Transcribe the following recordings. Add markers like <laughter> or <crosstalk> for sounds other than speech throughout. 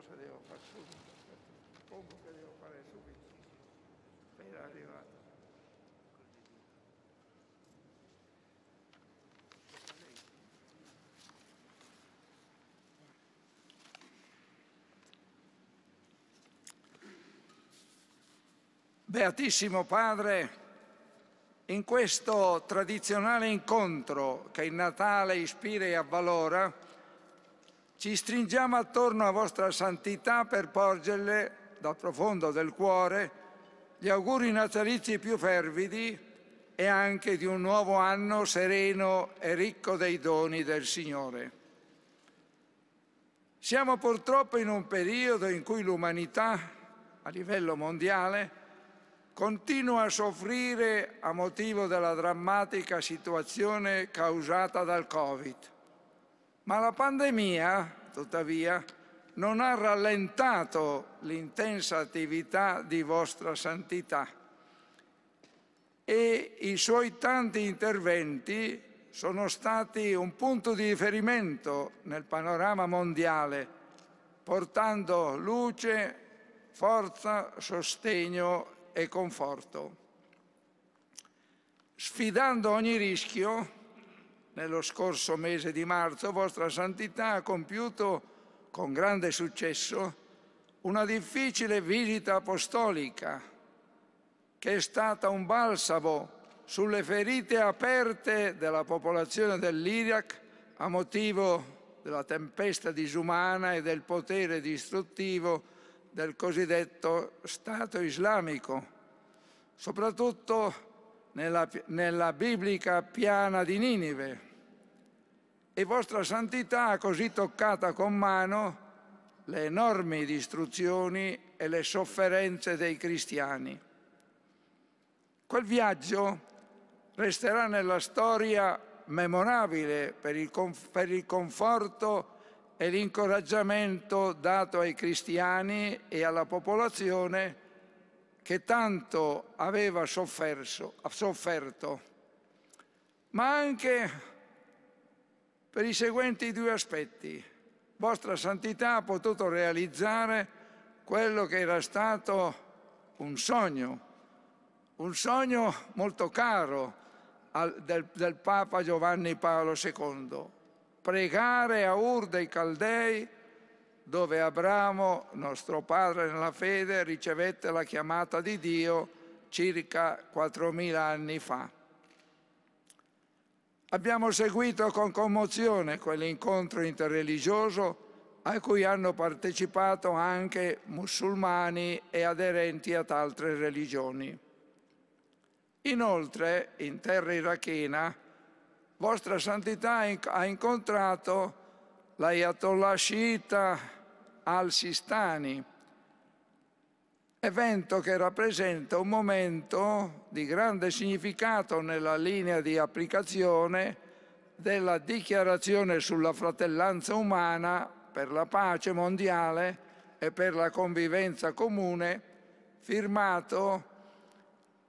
cosa devo fare subito, pongo che devo fare subito per arrivare. Beatissimo Padre, in questo tradizionale incontro che il Natale ispira e avvalora, ci stringiamo attorno a vostra santità per porgerle dal profondo del cuore gli auguri natalizi più fervidi e anche di un nuovo anno sereno e ricco dei doni del Signore. Siamo purtroppo in un periodo in cui l'umanità, a livello mondiale, continua a soffrire a motivo della drammatica situazione causata dal Covid ma la pandemia, tuttavia, non ha rallentato l'intensa attività di vostra santità e i suoi tanti interventi sono stati un punto di riferimento nel panorama mondiale, portando luce, forza, sostegno e conforto. Sfidando ogni rischio, nello scorso mese di marzo, Vostra Santità ha compiuto con grande successo una difficile visita apostolica che è stata un balsamo sulle ferite aperte della popolazione dell'Iraq a motivo della tempesta disumana e del potere distruttivo del cosiddetto Stato islamico, soprattutto nella, nella biblica piana di Ninive e vostra santità ha così toccata con mano le enormi distruzioni e le sofferenze dei cristiani. Quel viaggio resterà nella storia memorabile per il, per il conforto e l'incoraggiamento dato ai cristiani e alla popolazione che tanto aveva sofferso, sofferto, ma anche per i seguenti due aspetti. Vostra Santità ha potuto realizzare quello che era stato un sogno, un sogno molto caro al, del, del Papa Giovanni Paolo II, pregare a Ur dei Caldei dove Abramo, nostro padre nella fede, ricevette la chiamata di Dio circa 4.000 anni fa. Abbiamo seguito con commozione quell'incontro interreligioso a cui hanno partecipato anche musulmani e aderenti ad altre religioni. Inoltre, in terra irachena, Vostra Santità ha incontrato l'Ayatollah sciita al-Sistani, evento che rappresenta un momento di grande significato nella linea di applicazione della dichiarazione sulla fratellanza umana per la pace mondiale e per la convivenza comune firmato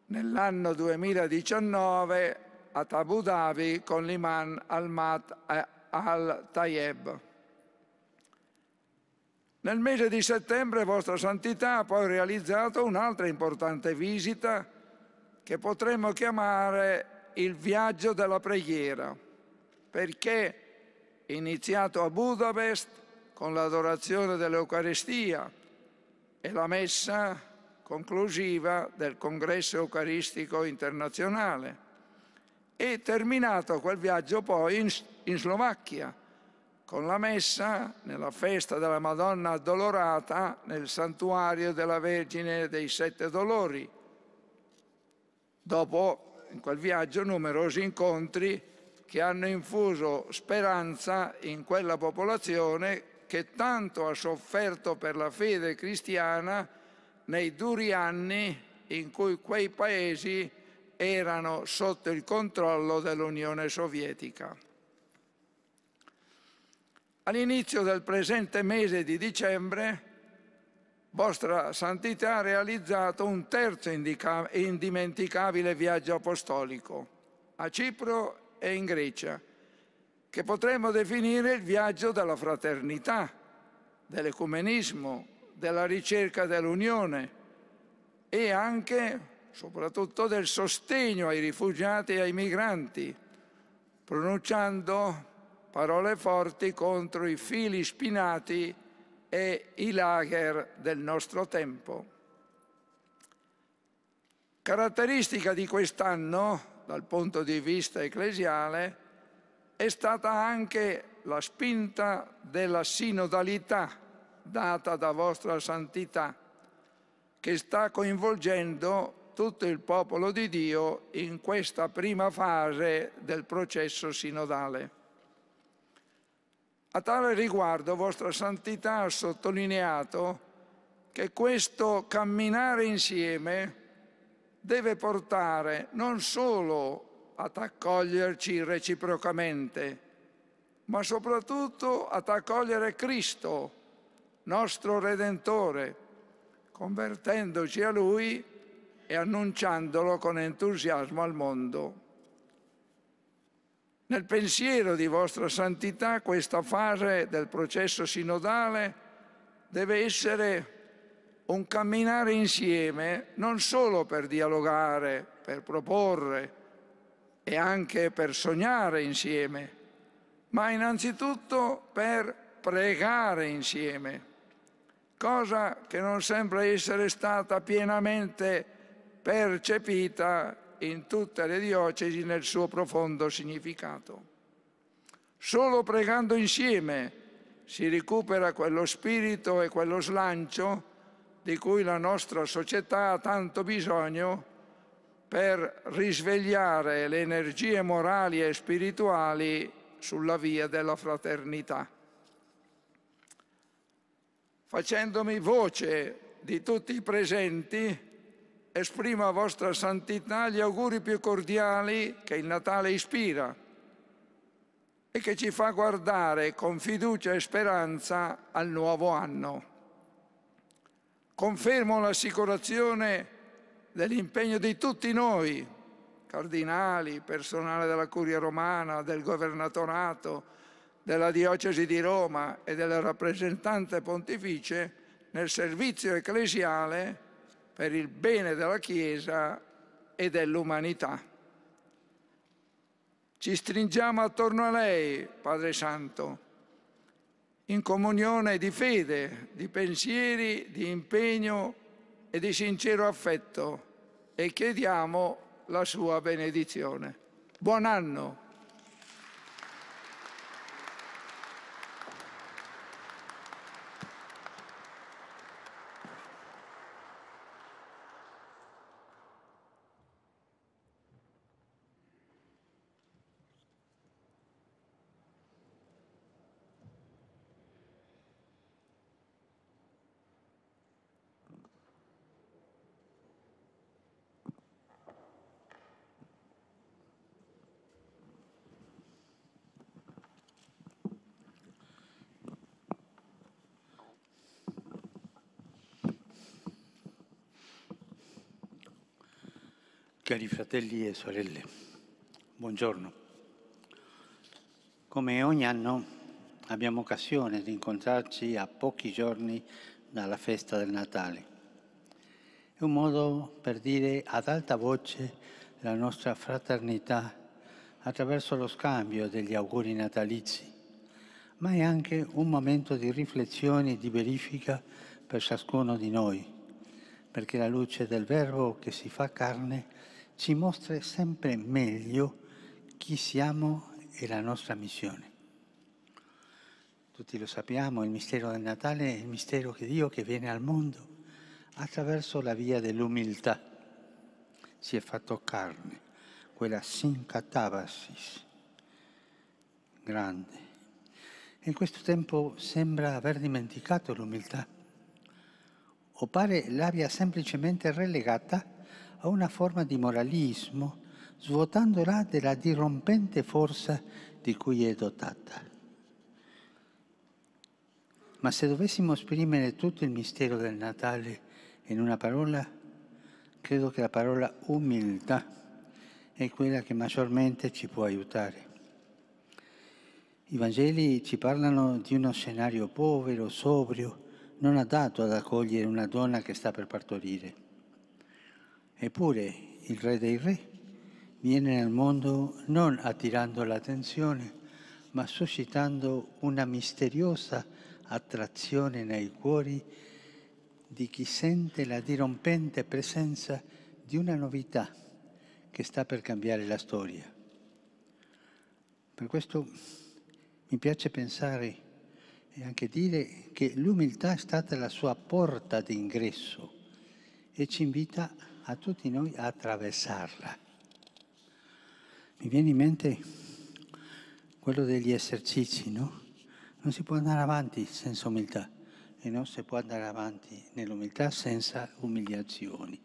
nell'anno 2019 a Abu Dhabi con l'imam Ahmad eh, al-Tayeb. Nel mese di settembre Vostra Santità ha poi realizzato un'altra importante visita che potremmo chiamare il viaggio della preghiera, perché iniziato a Budapest con l'adorazione dell'Eucaristia e la messa conclusiva del Congresso Eucaristico Internazionale, e terminato quel viaggio poi in, in Slovacchia, con la messa nella festa della Madonna addolorata nel santuario della Vergine dei Sette Dolori. Dopo, in quel viaggio, numerosi incontri che hanno infuso speranza in quella popolazione che tanto ha sofferto per la fede cristiana nei duri anni in cui quei paesi erano sotto il controllo dell'Unione Sovietica. All'inizio del presente mese di dicembre, Vostra Santità ha realizzato un terzo indimenticabile viaggio apostolico a Cipro e in Grecia, che potremmo definire il viaggio della fraternità, dell'ecumenismo, della ricerca dell'unione e anche, soprattutto, del sostegno ai rifugiati e ai migranti, pronunciando parole forti contro i fili spinati e i lager del nostro tempo. Caratteristica di quest'anno, dal punto di vista ecclesiale, è stata anche la spinta della sinodalità data da vostra santità, che sta coinvolgendo tutto il popolo di Dio in questa prima fase del processo sinodale. A tale riguardo Vostra Santità ha sottolineato che questo camminare insieme deve portare non solo ad accoglierci reciprocamente, ma soprattutto ad accogliere Cristo, nostro Redentore, convertendoci a Lui e annunciandolo con entusiasmo al mondo nel pensiero di vostra santità questa fase del processo sinodale deve essere un camminare insieme non solo per dialogare, per proporre e anche per sognare insieme, ma innanzitutto per pregare insieme, cosa che non sembra essere stata pienamente percepita in tutte le diocesi nel suo profondo significato. Solo pregando insieme si recupera quello spirito e quello slancio di cui la nostra società ha tanto bisogno per risvegliare le energie morali e spirituali sulla via della fraternità. Facendomi voce di tutti i presenti, esprimo a vostra santità gli auguri più cordiali che il Natale ispira e che ci fa guardare con fiducia e speranza al nuovo anno. Confermo l'assicurazione dell'impegno di tutti noi, cardinali, personale della Curia Romana, del Governatorato, della Diocesi di Roma e della rappresentante pontificie nel servizio ecclesiale per il bene della Chiesa e dell'umanità. Ci stringiamo attorno a lei, Padre Santo, in comunione di fede, di pensieri, di impegno e di sincero affetto e chiediamo la sua benedizione. Buon anno! Cari fratelli e sorelle, buongiorno. Come ogni anno abbiamo occasione di incontrarci a pochi giorni dalla festa del Natale. È un modo per dire ad alta voce la nostra fraternità attraverso lo scambio degli auguri natalizi, ma è anche un momento di riflessione e di verifica per ciascuno di noi, perché la luce del Verbo che si fa carne ci mostra sempre meglio chi siamo e la nostra missione. Tutti lo sappiamo, il mistero del Natale è il mistero di Dio che viene al mondo attraverso la via dell'umiltà. Si è fatto carne, quella sincatabasis grande. In questo tempo sembra aver dimenticato l'umiltà, o pare l'abbia semplicemente relegata a una forma di moralismo, svuotandola della dirompente forza di cui è dotata. Ma se dovessimo esprimere tutto il mistero del Natale in una parola, credo che la parola umiltà è quella che maggiormente ci può aiutare. I Vangeli ci parlano di uno scenario povero, sobrio, non adatto ad accogliere una donna che sta per partorire. Eppure il Re dei Re viene nel mondo non attirando l'attenzione, ma suscitando una misteriosa attrazione nei cuori di chi sente la dirompente presenza di una novità che sta per cambiare la storia. Per questo mi piace pensare e anche dire che l'umiltà è stata la sua porta d'ingresso e ci invita a a tutti noi a attraversarla. Mi viene in mente quello degli esercizi, no? Non si può andare avanti senza umiltà e non si può andare avanti nell'umiltà senza umiliazioni.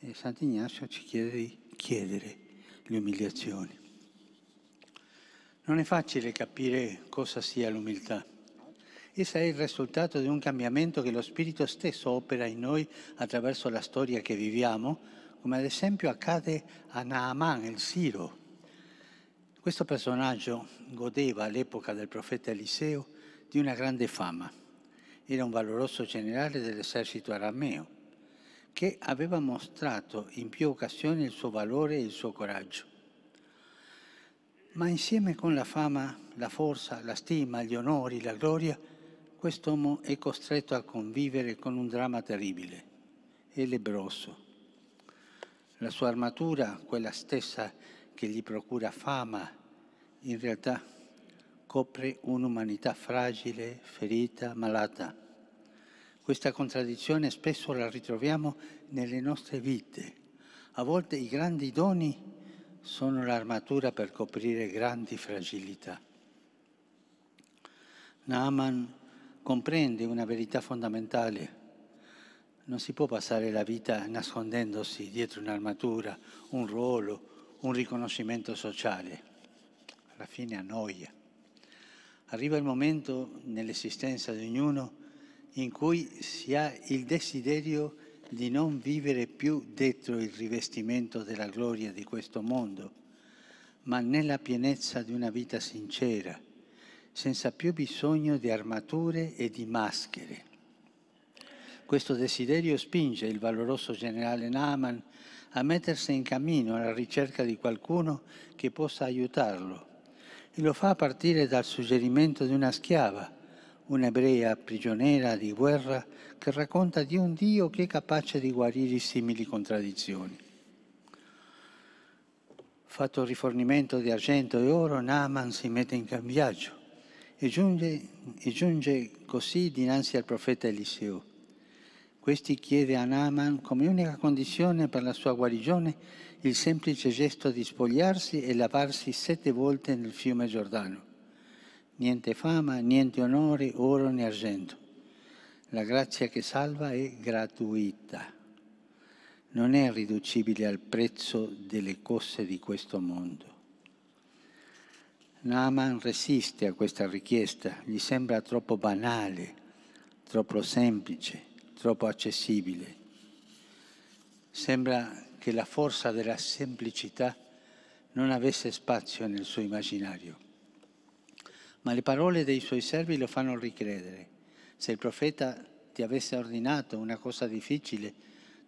E Sant'Ignazio ci chiede di chiedere le umiliazioni. Non è facile capire cosa sia l'umiltà. Essa è il risultato di un cambiamento che lo Spirito stesso opera in noi attraverso la storia che viviamo, come ad esempio accade a Naaman, il Siro. Questo personaggio godeva all'epoca del profeta Eliseo di una grande fama. Era un valoroso generale dell'esercito arameo che aveva mostrato in più occasioni il suo valore e il suo coraggio. Ma insieme con la fama, la forza, la stima, gli onori, la gloria, quest'uomo è costretto a convivere con un dramma terribile, è lebroso. La sua armatura, quella stessa che gli procura fama, in realtà copre un'umanità fragile, ferita, malata. Questa contraddizione spesso la ritroviamo nelle nostre vite. A volte i grandi doni sono l'armatura per coprire grandi fragilità. Naaman comprende una verità fondamentale. Non si può passare la vita nascondendosi dietro un'armatura, un ruolo, un riconoscimento sociale. Alla fine annoia. Arriva il momento nell'esistenza di ognuno in cui si ha il desiderio di non vivere più dentro il rivestimento della gloria di questo mondo, ma nella pienezza di una vita sincera senza più bisogno di armature e di maschere. Questo desiderio spinge il valoroso generale Naaman a mettersi in cammino alla ricerca di qualcuno che possa aiutarlo e lo fa a partire dal suggerimento di una schiava, un'ebrea prigioniera di guerra che racconta di un Dio che è capace di guarire simili contraddizioni. Fatto rifornimento di argento e oro, Naaman si mette in viaggio e giunge, e giunge così dinanzi al profeta Eliseo. Questi chiede a Naaman come unica condizione per la sua guarigione il semplice gesto di spogliarsi e lavarsi sette volte nel fiume Giordano. Niente fama, niente onore, oro né argento. La grazia che salva è gratuita. Non è riducibile al prezzo delle cose di questo mondo. Naaman resiste a questa richiesta, gli sembra troppo banale, troppo semplice, troppo accessibile. Sembra che la forza della semplicità non avesse spazio nel suo immaginario. Ma le parole dei suoi servi lo fanno ricredere. Se il profeta ti avesse ordinato una cosa difficile,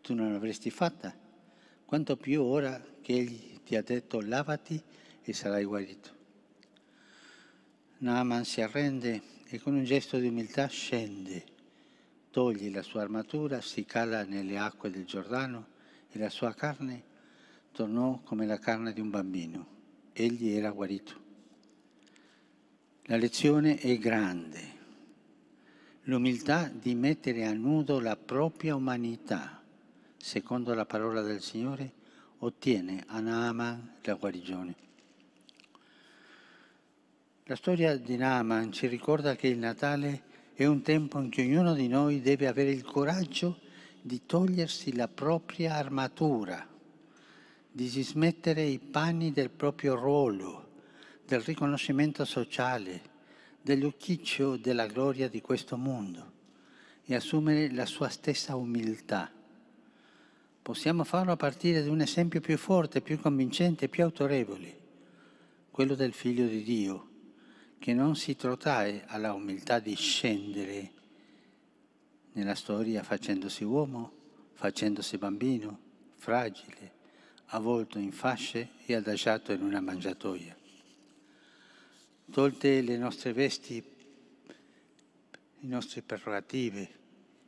tu non l'avresti fatta. Quanto più ora che egli ti ha detto lavati e sarai guarito. Naaman si arrende e con un gesto di umiltà scende, toglie la sua armatura, si cala nelle acque del Giordano e la sua carne tornò come la carne di un bambino. Egli era guarito. La lezione è grande, l'umiltà di mettere a nudo la propria umanità, secondo la parola del Signore, ottiene a Naaman la guarigione. La storia di Naaman ci ricorda che il Natale è un tempo in cui ognuno di noi deve avere il coraggio di togliersi la propria armatura, di smettere i panni del proprio ruolo, del riconoscimento sociale, dell'occhiccio della gloria di questo mondo e assumere la sua stessa umiltà. Possiamo farlo a partire da un esempio più forte, più convincente, più autorevole, quello del Figlio di Dio che non si trotai alla umiltà di scendere nella storia facendosi uomo, facendosi bambino, fragile, avvolto in fasce e adagiato in una mangiatoia. Tolte le nostre vesti, le nostre prerogative,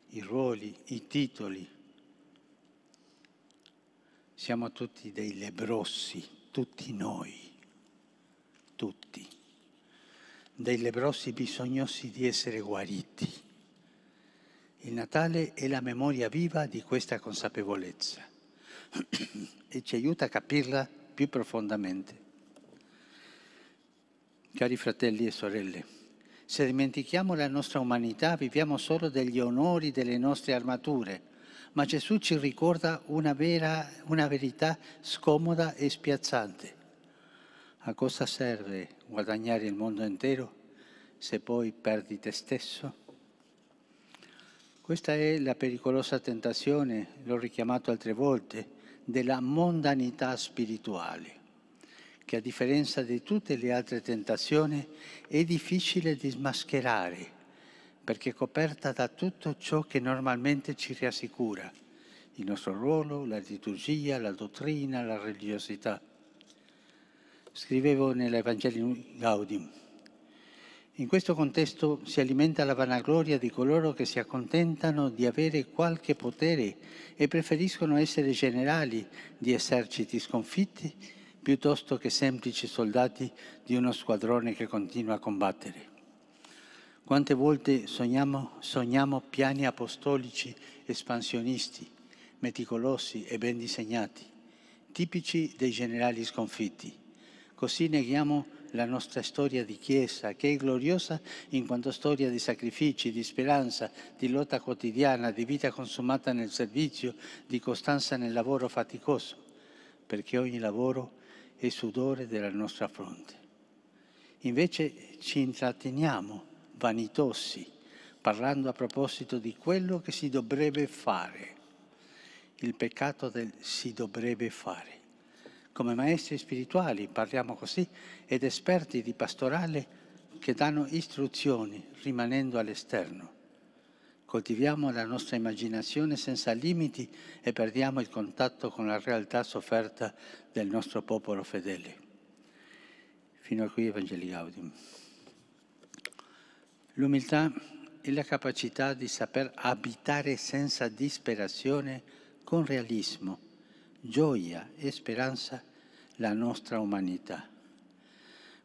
i ruoli, i titoli, siamo tutti dei lebrossi, tutti noi, tutti dei leprosi bisognosi di essere guariti. Il Natale è la memoria viva di questa consapevolezza <clears throat> e ci aiuta a capirla più profondamente. Cari fratelli e sorelle, se dimentichiamo la nostra umanità viviamo solo degli onori delle nostre armature, ma Gesù ci ricorda una, vera, una verità scomoda e spiazzante. A cosa serve guadagnare il mondo intero se poi perdi te stesso? Questa è la pericolosa tentazione, l'ho richiamato altre volte, della mondanità spirituale, che a differenza di tutte le altre tentazioni è difficile di smascherare, perché è coperta da tutto ciò che normalmente ci riassicura, il nostro ruolo, la liturgia, la dottrina, la religiosità. Scrivevo nell'Evangelio Gaudium. In questo contesto si alimenta la vanagloria di coloro che si accontentano di avere qualche potere e preferiscono essere generali di eserciti sconfitti piuttosto che semplici soldati di uno squadrone che continua a combattere. Quante volte sogniamo, sogniamo piani apostolici espansionisti, meticolosi e ben disegnati, tipici dei generali sconfitti. Così neghiamo la nostra storia di Chiesa, che è gloriosa in quanto storia di sacrifici, di speranza, di lotta quotidiana, di vita consumata nel servizio, di costanza nel lavoro faticoso, perché ogni lavoro è sudore della nostra fronte. Invece ci intratteniamo vanitosi, parlando a proposito di quello che si dovrebbe fare, il peccato del si dovrebbe fare come maestri spirituali, parliamo così, ed esperti di pastorale che danno istruzioni rimanendo all'esterno. Coltiviamo la nostra immaginazione senza limiti e perdiamo il contatto con la realtà sofferta del nostro popolo fedele. Fino a qui Evangeli Gaudium. L'umiltà è la capacità di saper abitare senza disperazione, con realismo, gioia e speranza la nostra umanità.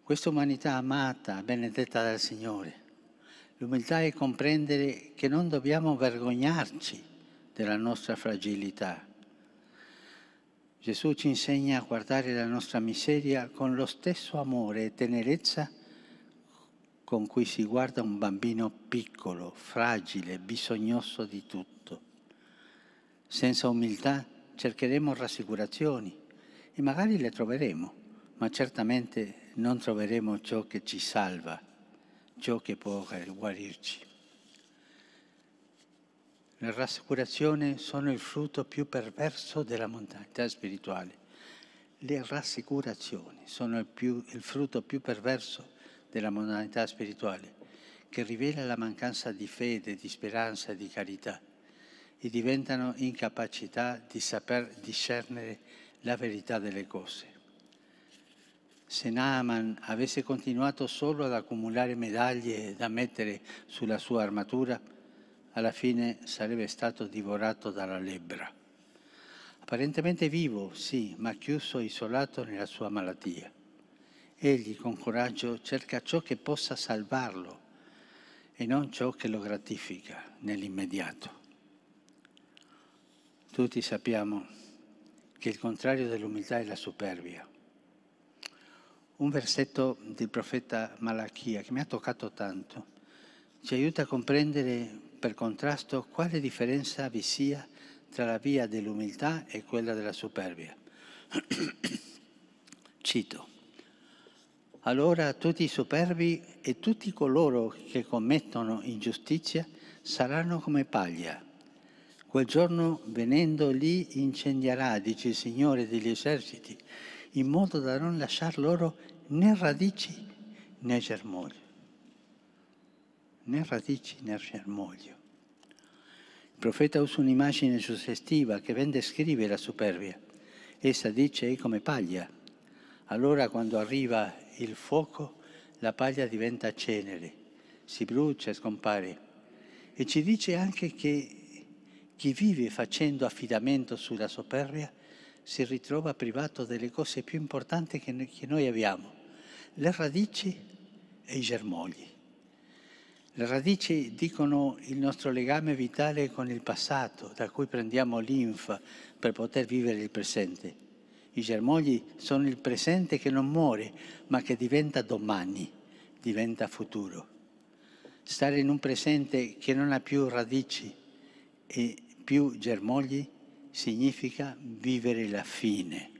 Questa umanità amata, benedetta dal Signore. L'umiltà è comprendere che non dobbiamo vergognarci della nostra fragilità. Gesù ci insegna a guardare la nostra miseria con lo stesso amore e tenerezza con cui si guarda un bambino piccolo, fragile, bisognoso di tutto. Senza umiltà cercheremo rassicurazioni e magari le troveremo, ma certamente non troveremo ciò che ci salva, ciò che può guarirci. Le rassicurazioni sono il frutto più perverso della mentalità spirituale. Le rassicurazioni sono il, più, il frutto più perverso della modalità spirituale, che rivela la mancanza di fede, di speranza e di carità e diventano incapacità di saper discernere la verità delle cose. Se Naaman avesse continuato solo ad accumulare medaglie da mettere sulla sua armatura, alla fine sarebbe stato divorato dalla lebbra. Apparentemente vivo, sì, ma chiuso e isolato nella sua malattia. Egli con coraggio cerca ciò che possa salvarlo e non ciò che lo gratifica nell'immediato. Tutti sappiamo che il contrario dell'umiltà è la superbia. Un versetto del profeta Malachia che mi ha toccato tanto ci aiuta a comprendere per contrasto quale differenza vi sia tra la via dell'umiltà e quella della superbia. <clears throat> Cito. Allora tutti i superbi e tutti coloro che commettono ingiustizia saranno come paglia Quel giorno venendo lì incendierà, dice il Signore degli eserciti, in modo da non lasciar loro né radici né germoglio. Né radici né germoglio. Il profeta usa un'immagine suggestiva che ben descrive la superbia. Essa dice è come paglia. Allora quando arriva il fuoco, la paglia diventa cenere, si brucia, e scompare. E ci dice anche che chi vive facendo affidamento sulla soperchia si ritrova privato delle cose più importanti che noi, che noi abbiamo, le radici e i germogli. Le radici dicono il nostro legame vitale con il passato, da cui prendiamo linfa per poter vivere il presente. I germogli sono il presente che non muore, ma che diventa domani, diventa futuro. Stare in un presente che non ha più radici e più germogli significa vivere la fine.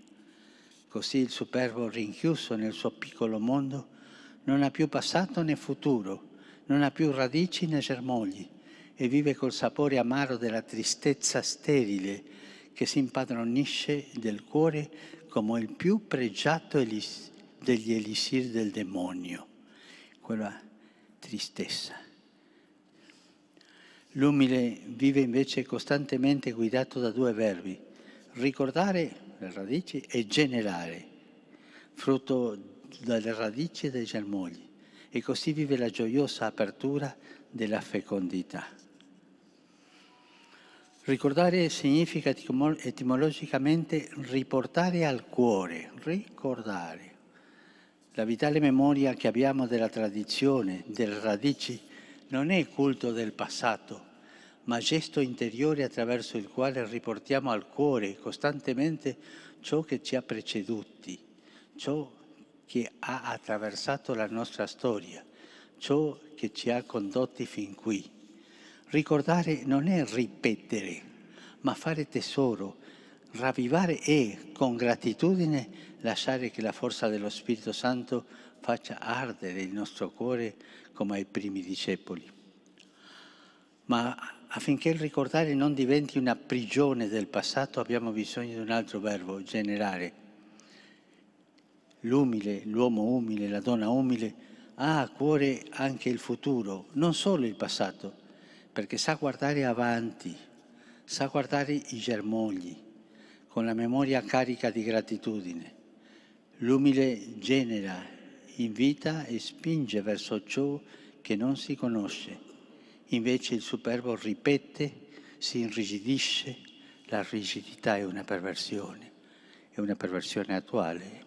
Così il superbo rinchiuso nel suo piccolo mondo non ha più passato né futuro, non ha più radici né germogli e vive col sapore amaro della tristezza sterile che si impadronisce del cuore come il più pregiato degli elisir del demonio, quella tristezza. L'umile vive invece costantemente guidato da due verbi, ricordare le radici e generare, frutto dalle radici e dai germogli. E così vive la gioiosa apertura della fecondità. Ricordare significa etimologicamente riportare al cuore, ricordare. La vitale memoria che abbiamo della tradizione, delle radici, non è culto del passato, ma gesto interiore attraverso il quale riportiamo al cuore costantemente ciò che ci ha preceduti, ciò che ha attraversato la nostra storia, ciò che ci ha condotti fin qui. Ricordare non è ripetere, ma fare tesoro, ravvivare e, con gratitudine, lasciare che la forza dello Spirito Santo faccia ardere il nostro cuore come ai primi discepoli, ma affinché il ricordare non diventi una prigione del passato abbiamo bisogno di un altro verbo, generare. L'umile, l'uomo umile, la donna umile ha a cuore anche il futuro, non solo il passato, perché sa guardare avanti, sa guardare i germogli, con la memoria carica di gratitudine. L'umile genera invita e spinge verso ciò che non si conosce. Invece il superbo ripete, si irrigidisce. La rigidità è una perversione, è una perversione attuale.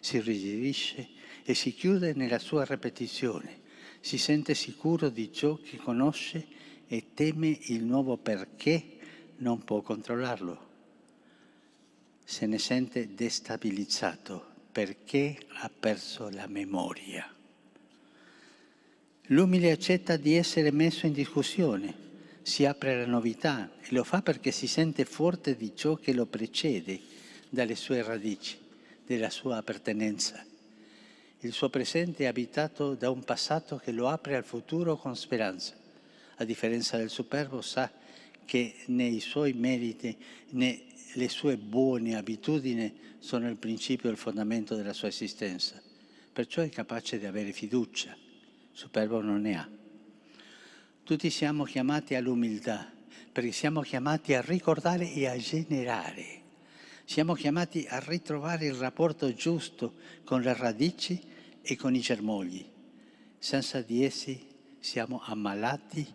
Si irrigidisce e si chiude nella sua ripetizione. Si sente sicuro di ciò che conosce e teme il nuovo perché non può controllarlo. Se ne sente destabilizzato perché ha perso la memoria. L'umile accetta di essere messo in discussione, si apre alla novità e lo fa perché si sente forte di ciò che lo precede, dalle sue radici, della sua appartenenza. Il suo presente è abitato da un passato che lo apre al futuro con speranza. A differenza del superbo sa che né i suoi meriti né le sue buone abitudini sono il principio e il fondamento della sua esistenza. Perciò è capace di avere fiducia, superbo non ne ha. Tutti siamo chiamati all'umiltà, perché siamo chiamati a ricordare e a generare. Siamo chiamati a ritrovare il rapporto giusto con le radici e con i germogli. Senza di essi siamo ammalati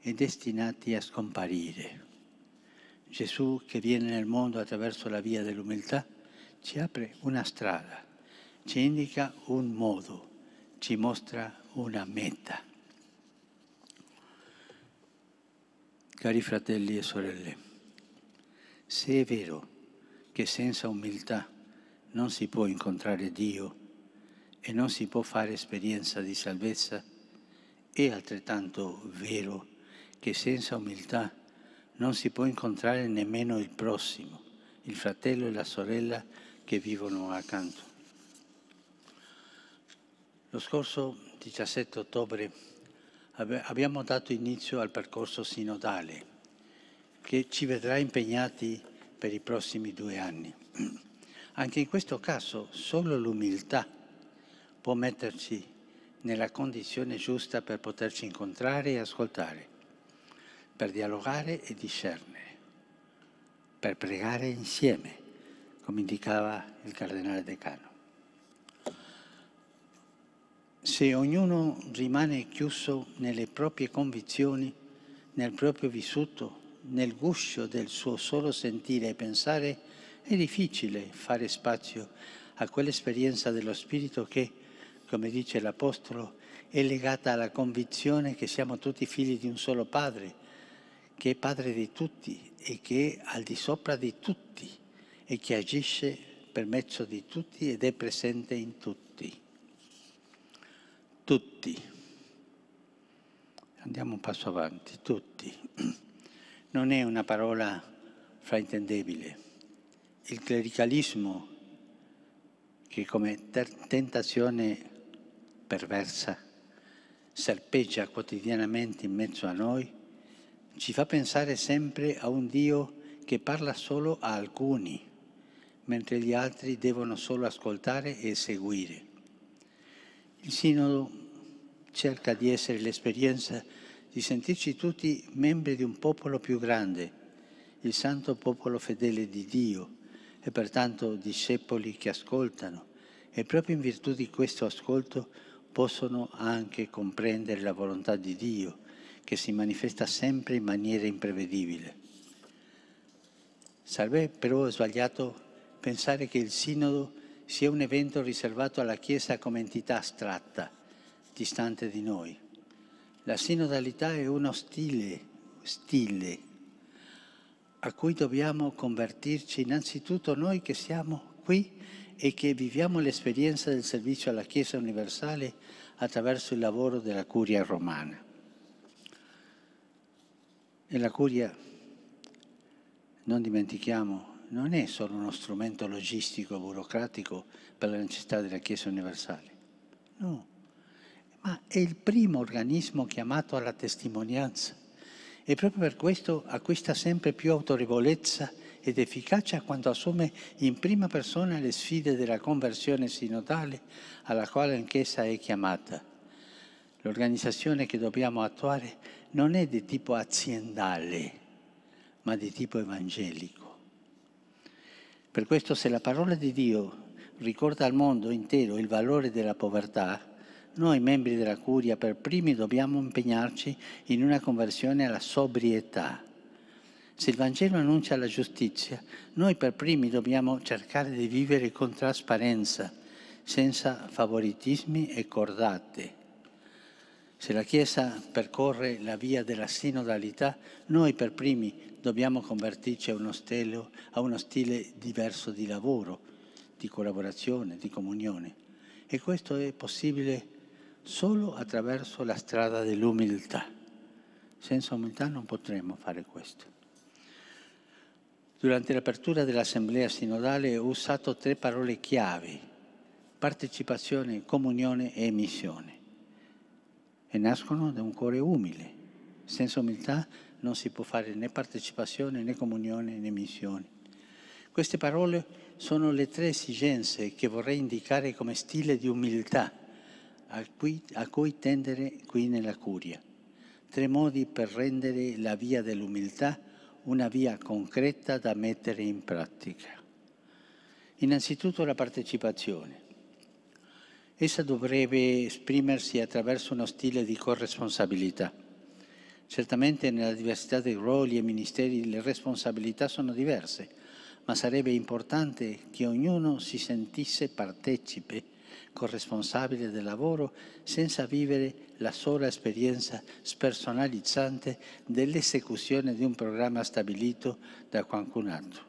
e destinati a scomparire. Gesù che viene nel mondo attraverso la via dell'umiltà ci apre una strada, ci indica un modo, ci mostra una meta. Cari fratelli e sorelle, se è vero che senza umiltà non si può incontrare Dio e non si può fare esperienza di salvezza, è altrettanto vero che senza umiltà non si può incontrare nemmeno il prossimo, il fratello e la sorella che vivono accanto. Lo scorso 17 ottobre abbiamo dato inizio al percorso sinodale che ci vedrà impegnati per i prossimi due anni. Anche in questo caso solo l'umiltà può metterci nella condizione giusta per poterci incontrare e ascoltare per dialogare e discernere, per pregare insieme, come indicava il Cardinale Decano. Se ognuno rimane chiuso nelle proprie convinzioni, nel proprio vissuto, nel guscio del suo solo sentire e pensare, è difficile fare spazio a quell'esperienza dello Spirito che, come dice l'Apostolo, è legata alla convinzione che siamo tutti figli di un solo Padre che è padre di tutti e che è al di sopra di tutti e che agisce per mezzo di tutti ed è presente in tutti. Tutti. Andiamo un passo avanti, tutti. <clears throat> Non è una parola fraintendibile. Il clericalismo, che come tentazione perversa serpeggia quotidianamente in mezzo a noi, ci fa pensare sempre a un Dio che parla solo a alcuni, mentre gli altri devono solo ascoltare e seguire. Il Sinodo cerca di essere l'esperienza di sentirci tutti membri di un popolo più grande, il santo popolo fedele di Dio, e pertanto discepoli che ascoltano, e proprio in virtù di questo ascolto possono anche comprendere la volontà di Dio che si manifesta sempre in maniera imprevedibile. Sarebbe però sbagliato pensare che il Sinodo sia un evento riservato alla Chiesa come entità astratta, distante di noi. La sinodalità è uno stile, stile a cui dobbiamo convertirci innanzitutto noi che siamo qui e che viviamo l'esperienza del servizio alla Chiesa universale attraverso il lavoro della Curia romana. E la curia, non dimentichiamo, non è solo uno strumento logistico, burocratico per la necessità della Chiesa universale. No, ma è il primo organismo chiamato alla testimonianza e proprio per questo acquista sempre più autorevolezza ed efficacia quando assume in prima persona le sfide della conversione sinodale alla quale anch'essa è chiamata. L'organizzazione che dobbiamo attuare non è di tipo aziendale, ma di tipo evangelico. Per questo se la parola di Dio ricorda al mondo intero il valore della povertà, noi membri della Curia per primi dobbiamo impegnarci in una conversione alla sobrietà. Se il Vangelo annuncia la giustizia, noi per primi dobbiamo cercare di vivere con trasparenza, senza favoritismi e cordate. Se la Chiesa percorre la via della sinodalità, noi per primi dobbiamo convertirci a uno, stelo, a uno stile diverso di lavoro, di collaborazione, di comunione. E questo è possibile solo attraverso la strada dell'umiltà. Senza umiltà non potremmo fare questo. Durante l'apertura dell'assemblea sinodale ho usato tre parole chiave, partecipazione, comunione e missione e nascono da un cuore umile. Senza umiltà non si può fare né partecipazione né comunione né missione. Queste parole sono le tre esigenze che vorrei indicare come stile di umiltà a cui, a cui tendere qui nella curia. Tre modi per rendere la via dell'umiltà una via concreta da mettere in pratica. Innanzitutto la partecipazione. Essa dovrebbe esprimersi attraverso uno stile di corresponsabilità. Certamente nella diversità dei ruoli e ministeri le responsabilità sono diverse, ma sarebbe importante che ognuno si sentisse partecipe, corresponsabile del lavoro, senza vivere la sola esperienza spersonalizzante dell'esecuzione di un programma stabilito da qualcun altro.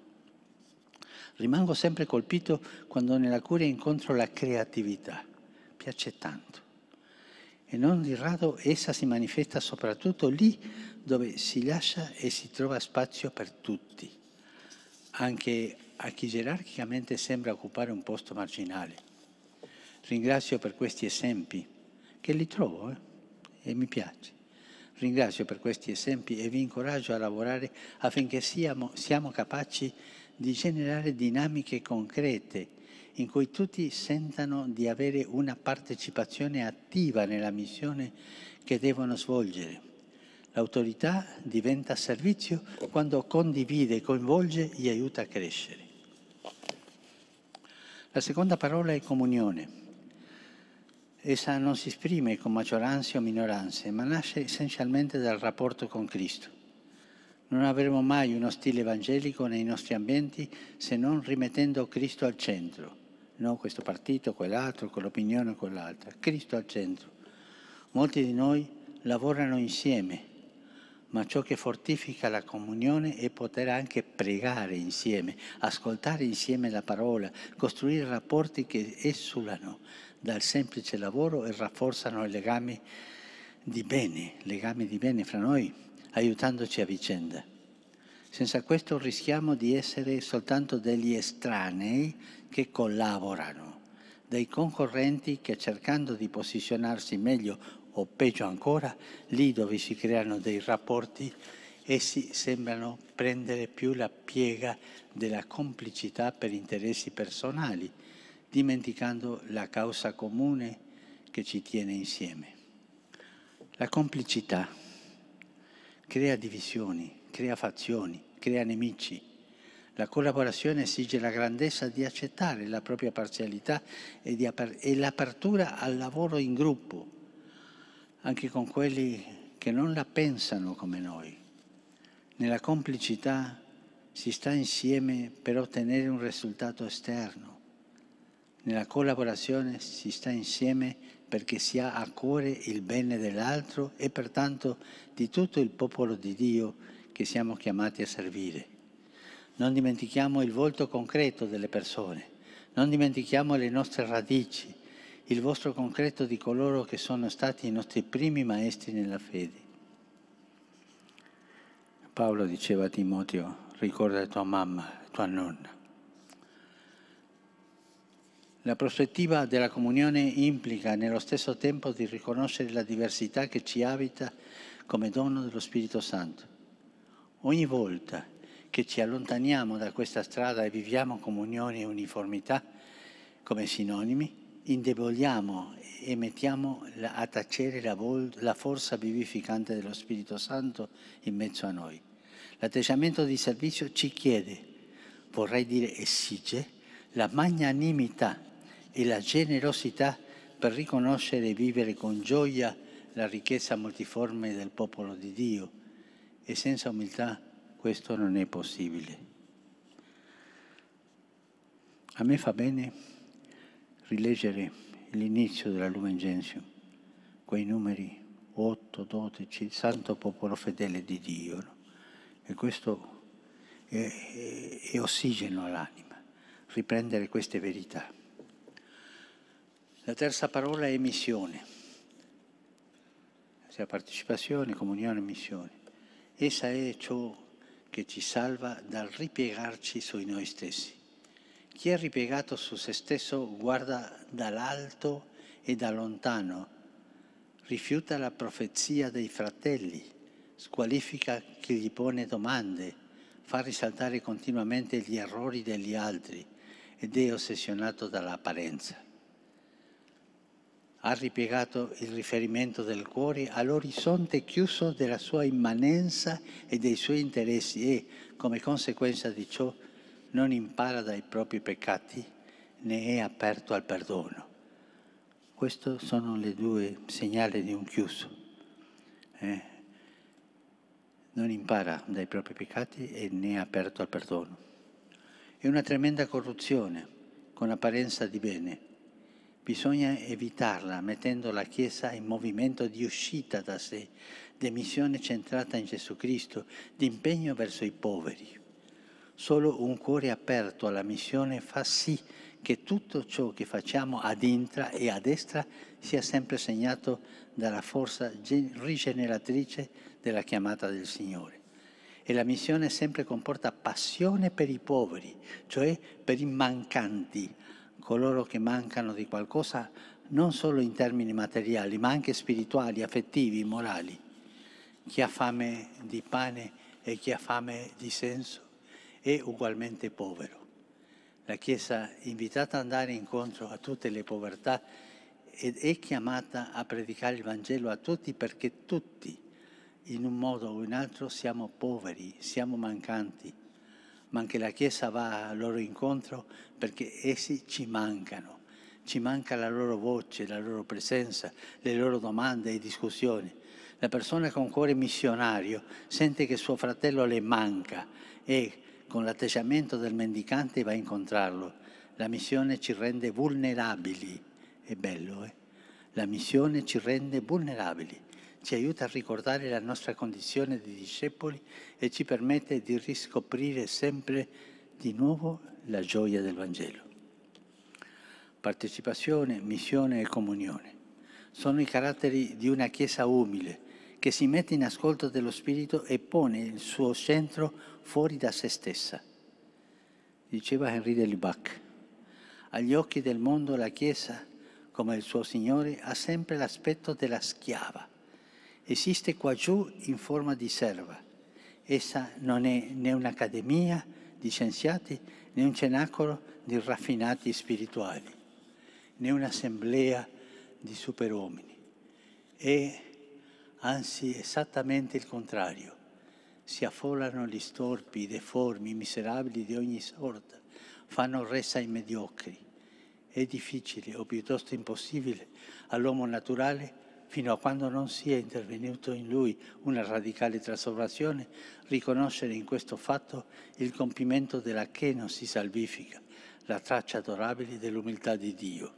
Rimango sempre colpito quando nella curia incontro la creatività piace tanto. E non di rado essa si manifesta soprattutto lì dove si lascia e si trova spazio per tutti, anche a chi gerarchicamente sembra occupare un posto marginale. Ringrazio per questi esempi, che li trovo eh? e mi piace. Ringrazio per questi esempi e vi incoraggio a lavorare affinché siamo, siamo capaci di generare dinamiche concrete in cui tutti sentano di avere una partecipazione attiva nella missione che devono svolgere. L'autorità diventa servizio quando condivide, coinvolge e aiuta a crescere. La seconda parola è comunione. Essa non si esprime con maggioranze o minoranze, ma nasce essenzialmente dal rapporto con Cristo. Non avremo mai uno stile evangelico nei nostri ambienti se non rimettendo Cristo al centro no questo partito, quell'altro, quell'opinione, quell'altra. Cristo al centro. Molti di noi lavorano insieme, ma ciò che fortifica la comunione è poter anche pregare insieme, ascoltare insieme la parola, costruire rapporti che esulano dal semplice lavoro e rafforzano i legami di bene, legami di bene fra noi, aiutandoci a vicenda. Senza questo rischiamo di essere soltanto degli estranei che collaborano, dei concorrenti che cercando di posizionarsi meglio o peggio ancora, lì dove si creano dei rapporti, essi sembrano prendere più la piega della complicità per interessi personali, dimenticando la causa comune che ci tiene insieme. La complicità crea divisioni, crea fazioni, crea nemici la collaborazione esige la grandezza di accettare la propria parzialità e, e l'apertura al lavoro in gruppo, anche con quelli che non la pensano come noi. Nella complicità si sta insieme per ottenere un risultato esterno. Nella collaborazione si sta insieme perché si ha a cuore il bene dell'altro e pertanto di tutto il popolo di Dio che siamo chiamati a servire non dimentichiamo il volto concreto delle persone, non dimentichiamo le nostre radici, il vostro concreto di coloro che sono stati i nostri primi maestri nella fede. Paolo diceva a Timoteo, ricorda tua mamma, tua nonna. La prospettiva della comunione implica nello stesso tempo di riconoscere la diversità che ci abita come dono dello Spirito Santo. Ogni volta che ci allontaniamo da questa strada e viviamo comunione e uniformità come sinonimi, indeboliamo e mettiamo a tacere la, la forza vivificante dello Spirito Santo in mezzo a noi. L'atteggiamento di servizio ci chiede, vorrei dire esige, la magnanimità e la generosità per riconoscere e vivere con gioia la ricchezza multiforme del popolo di Dio e senza umiltà questo non è possibile. A me fa bene rileggere l'inizio della Lumen Gentium, quei numeri 8, 12, santo popolo fedele di Dio. No? E questo è, è, è ossigeno all'anima, riprendere queste verità. La terza parola è missione, sia partecipazione, comunione, missione. Essa è ciò che ci salva dal ripiegarci su noi stessi. Chi è ripiegato su se stesso guarda dall'alto e da lontano, rifiuta la profezia dei fratelli, squalifica chi gli pone domande, fa risaltare continuamente gli errori degli altri ed è ossessionato dall'apparenza ha ripiegato il riferimento del cuore all'orizzonte chiuso della sua immanenza e dei suoi interessi e, come conseguenza di ciò, non impara dai propri peccati né è aperto al perdono. Queste sono le due segnali di un chiuso. Eh? Non impara dai propri peccati e né è aperto al perdono. È una tremenda corruzione con apparenza di bene Bisogna evitarla mettendo la Chiesa in movimento di uscita da sé, di missione centrata in Gesù Cristo, di impegno verso i poveri. Solo un cuore aperto alla missione fa sì che tutto ciò che facciamo ad intra e a destra sia sempre segnato dalla forza rigeneratrice della chiamata del Signore. E la missione sempre comporta passione per i poveri, cioè per i mancanti, coloro che mancano di qualcosa non solo in termini materiali, ma anche spirituali, affettivi, morali. Chi ha fame di pane e chi ha fame di senso è ugualmente povero. La Chiesa, invitata ad andare incontro a tutte le povertà, è chiamata a predicare il Vangelo a tutti perché tutti, in un modo o in un altro, siamo poveri, siamo mancanti ma anche la Chiesa va al loro incontro perché essi ci mancano, ci manca la loro voce, la loro presenza, le loro domande e discussioni. La persona con cuore missionario sente che suo fratello le manca e con l'atteggiamento del mendicante va a incontrarlo. La missione ci rende vulnerabili, è bello, eh? La missione ci rende vulnerabili ci aiuta a ricordare la nostra condizione di discepoli e ci permette di riscoprire sempre di nuovo la gioia del Vangelo. Partecipazione, missione e comunione sono i caratteri di una Chiesa umile che si mette in ascolto dello Spirito e pone il suo centro fuori da se stessa. Diceva Henri de Lubac, agli occhi del mondo la Chiesa, come il suo Signore, ha sempre l'aspetto della schiava esiste qua giù in forma di serva. Essa non è né un'accademia di scienziati né un cenacolo di raffinati spirituali, né un'assemblea di superuomini. È anzi esattamente il contrario. Si affollano gli storpi, i deformi, i miserabili di ogni sorta, fanno resa ai mediocri. È difficile o piuttosto impossibile all'uomo naturale fino a quando non sia intervenuto in lui una radicale trasformazione, riconoscere in questo fatto il compimento della kenosi salvifica, la traccia adorabile dell'umiltà di Dio.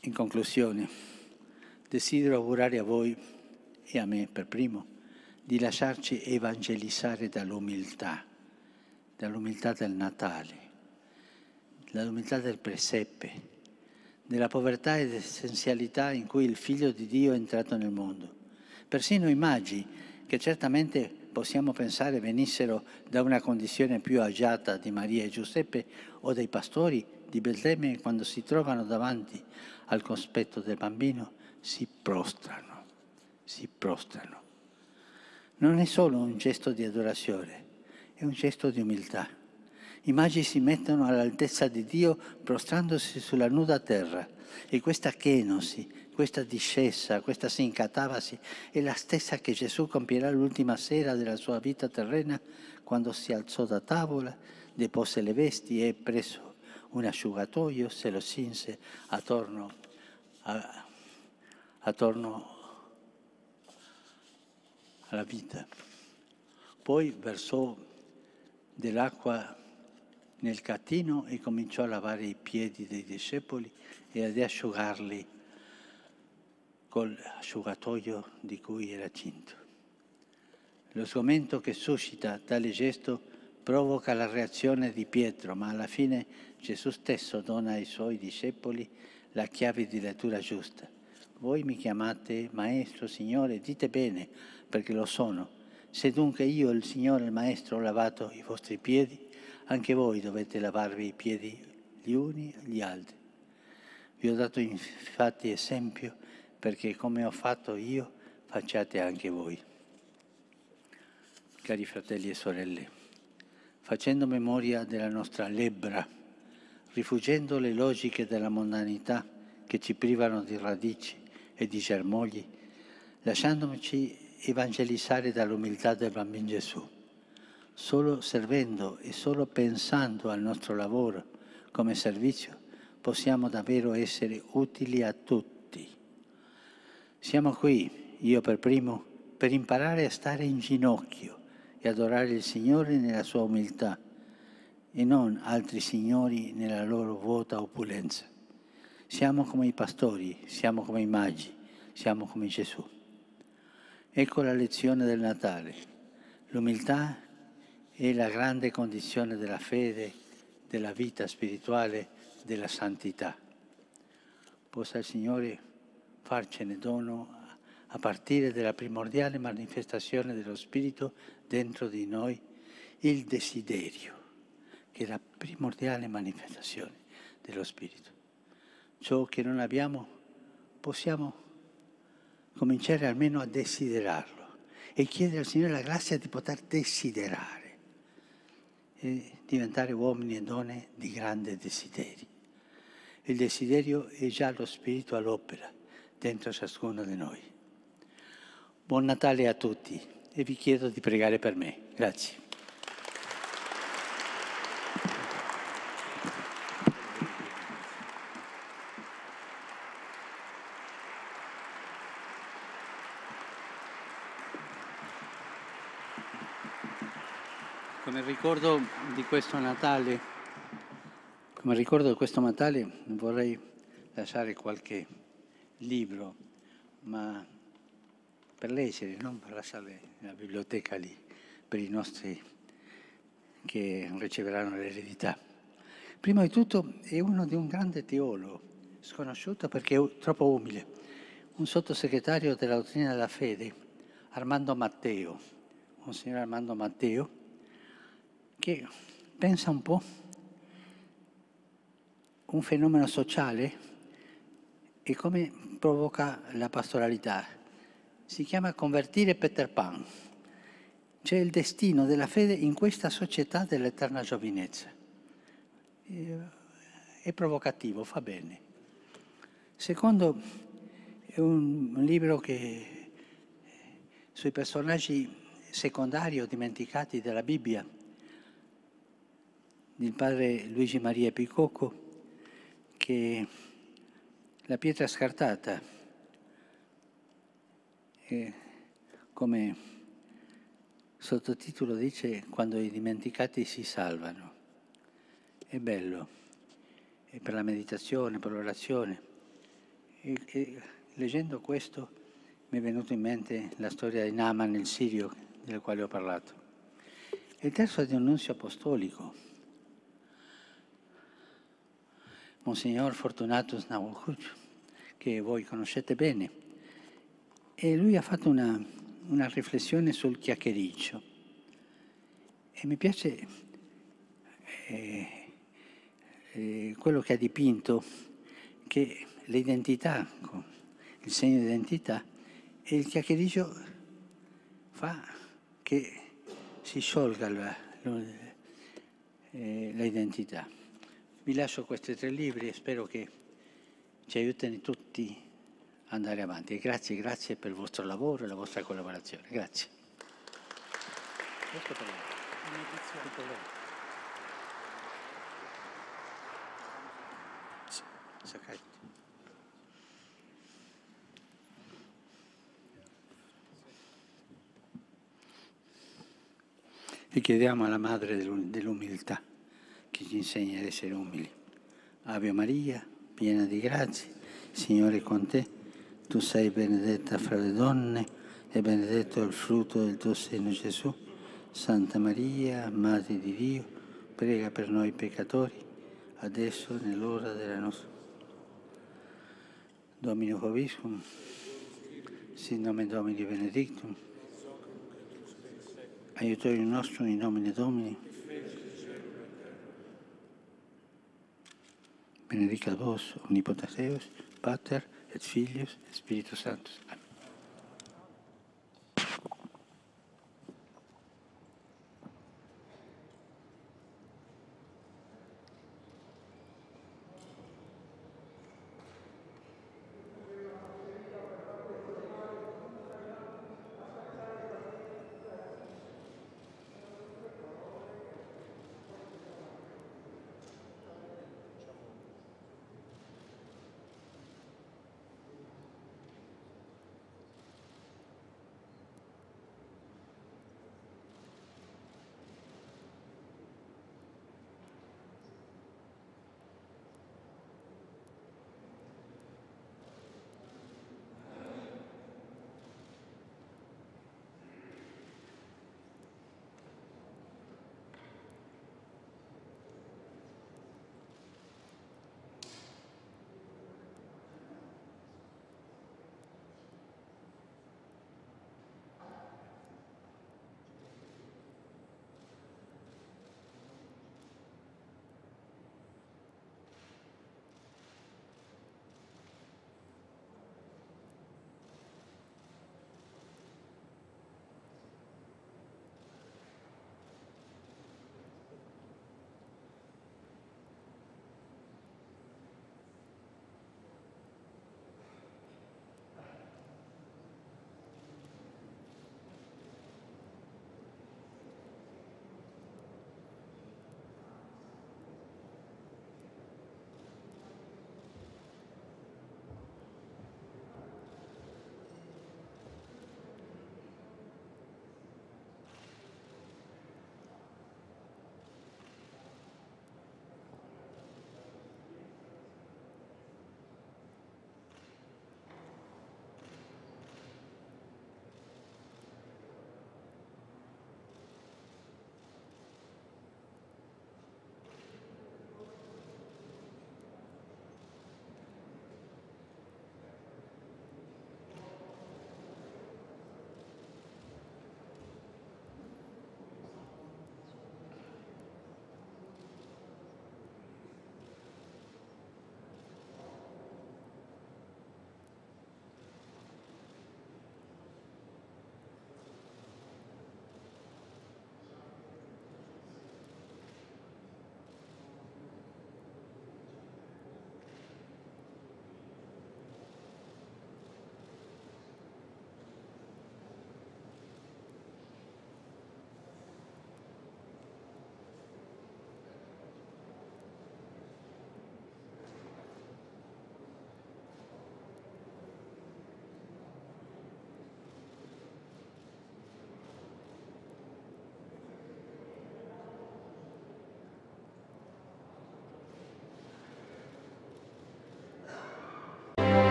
In conclusione, desidero augurare a voi e a me per primo di lasciarci evangelizzare dall'umiltà, dall'umiltà del Natale, dall'umiltà del presepe, della povertà ed essenzialità in cui il Figlio di Dio è entrato nel mondo. Persino i magi, che certamente possiamo pensare venissero da una condizione più agiata di Maria e Giuseppe o dei pastori di Betlemme, quando si trovano davanti al cospetto del bambino, si prostrano, si prostrano. Non è solo un gesto di adorazione, è un gesto di umiltà. I magi si mettono all'altezza di Dio prostrandosi sulla nuda terra e questa kenosi, questa discesa, questa sincatavasi è la stessa che Gesù compirà l'ultima sera della sua vita terrena quando si alzò da tavola, depose le vesti e preso un asciugatoio se lo cinse attorno, a, attorno alla vita. Poi versò dell'acqua nel catino e cominciò a lavare i piedi dei discepoli e ad asciugarli col asciugatoio di cui era cinto. Lo sgomento che suscita tale gesto provoca la reazione di Pietro, ma alla fine Gesù stesso dona ai suoi discepoli la chiave di lettura giusta. Voi mi chiamate Maestro, Signore, dite bene, perché lo sono. Se dunque io, il Signore, il Maestro, ho lavato i vostri piedi, anche voi dovete lavarvi i piedi gli uni agli altri. Vi ho dato infatti esempio perché come ho fatto io facciate anche voi. Cari fratelli e sorelle, facendo memoria della nostra lebbra, rifugendo le logiche della mondanità che ci privano di radici e di germogli, lasciandoci evangelizzare dall'umiltà del bambino Gesù Solo servendo e solo pensando al nostro lavoro come servizio possiamo davvero essere utili a tutti. Siamo qui, io per primo, per imparare a stare in ginocchio e adorare il Signore nella sua umiltà e non altri signori nella loro vuota opulenza. Siamo come i pastori, siamo come i magi, siamo come Gesù. Ecco la lezione del Natale, l'umiltà è la grande condizione della fede, della vita spirituale, della santità. Possa il Signore farcene dono a partire dalla primordiale manifestazione dello Spirito dentro di noi, il desiderio, che è la primordiale manifestazione dello Spirito. Ciò che non abbiamo possiamo cominciare almeno a desiderarlo e chiedere al Signore la grazia di poter desiderare e diventare uomini e donne di grande desiderio. Il desiderio è già lo spirito all'opera dentro ciascuno di noi. Buon Natale a tutti e vi chiedo di pregare per me. Grazie. come ricordo di questo Natale, come ricordo di questo Natale vorrei lasciare qualche libro, ma per leggere, non per lasciare la biblioteca lì, per i nostri che riceveranno l'eredità. Prima di tutto è uno di un grande teologo, sconosciuto perché è troppo umile, un sottosegretario della dottrina della fede, Armando Matteo, Monsignor Armando Matteo, che pensa un po' un fenomeno sociale e come provoca la pastoralità. Si chiama convertire Peter Pan. C'è il destino della fede in questa società dell'eterna giovinezza. Eh, è provocativo, fa bene. Secondo è un libro che eh, sui personaggi secondari o dimenticati della Bibbia, del padre Luigi Maria Picocco che la pietra scartata, eh, come sottotitolo dice, quando i dimenticati si salvano. È bello, è per la meditazione, per l'orazione. E, e, leggendo questo mi è venuta in mente la storia di Naman, il Sirio, del quale ho parlato. Il terzo è di un nunzio apostolico, Monsignor Fortunatus Nawakuch, che voi conoscete bene, e lui ha fatto una, una riflessione sul chiacchiericcio. E mi piace eh, eh, quello che ha dipinto, che l'identità, ecco, il segno di identità, e il chiacchiericcio fa che si sciolga eh, l'identità. Vi lascio questi tre libri e spero che ci aiutino tutti ad andare avanti. grazie, grazie per il vostro lavoro e la vostra collaborazione. Grazie. E chiediamo alla Madre dell'Umiltà ci insegna ad essere umili. Ave Maria, piena di grazie, Signore è con te, tu sei benedetta fra le donne e benedetto è il frutto del tuo seno Gesù. Santa Maria, Madre di Dio, prega per noi peccatori, adesso e nell'ora della nostra. Domino Hoviscum, sin nome Domini Benedictum, aiutorium nostro in nomine Domini, benedica vos, omnipotenteos, Pater, et Filius, Spiritus Amén.